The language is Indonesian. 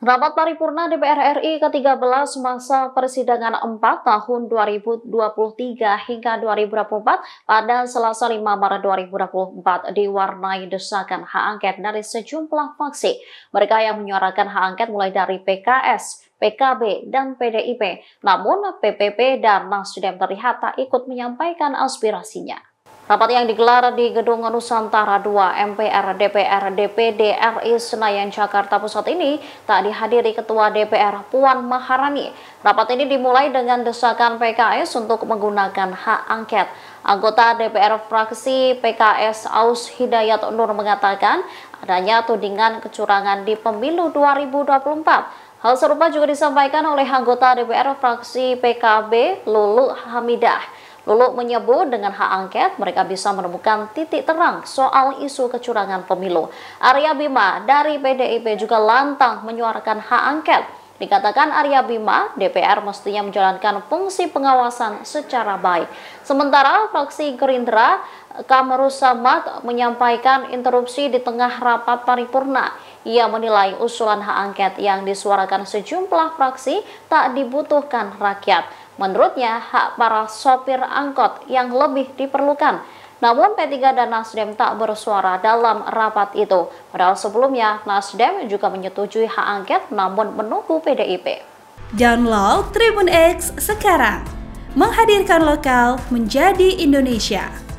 Rapat paripurna DPR RI ke-13 masa persidangan 4 tahun 2023 hingga 2024 pada Selasa 5 Maret 2024 diwarnai desakan hak angket dari sejumlah faksi. Mereka yang menyuarakan hak angket mulai dari PKS, PKB, dan PDIP. Namun PPP dan Nasdem terlihat tak ikut menyampaikan aspirasinya. Rapat yang digelar di Gedung Nusantara 2 MPR DPR DPD RI Senayan Jakarta Pusat ini tak dihadiri Ketua DPR Puan Maharani. Rapat ini dimulai dengan desakan PKS untuk menggunakan hak angket. Anggota DPR fraksi PKS Aus Hidayat Nur mengatakan adanya tudingan kecurangan di pemilu 2024. Hal serupa juga disampaikan oleh anggota DPR fraksi PKB Lulu Hamidah. Lulu menyebut dengan hak angket mereka bisa menemukan titik terang soal isu kecurangan pemilu. Arya Bima dari PDIP juga lantang menyuarakan hak angket. Dikatakan Arya Bima, DPR mestinya menjalankan fungsi pengawasan secara baik. Sementara fraksi Gerindra, Kamarus Samad menyampaikan interupsi di tengah rapat paripurna. Ia menilai usulan hak angket yang disuarakan sejumlah fraksi tak dibutuhkan rakyat. Menurutnya, hak para sopir angkot yang lebih diperlukan. Namun P3 dan Nasdem tak bersuara dalam rapat itu. Padahal sebelumnya, Nasdem juga menyetujui hak angket namun menunggu PDIP. Download Tribun X sekarang. Menghadirkan lokal menjadi Indonesia.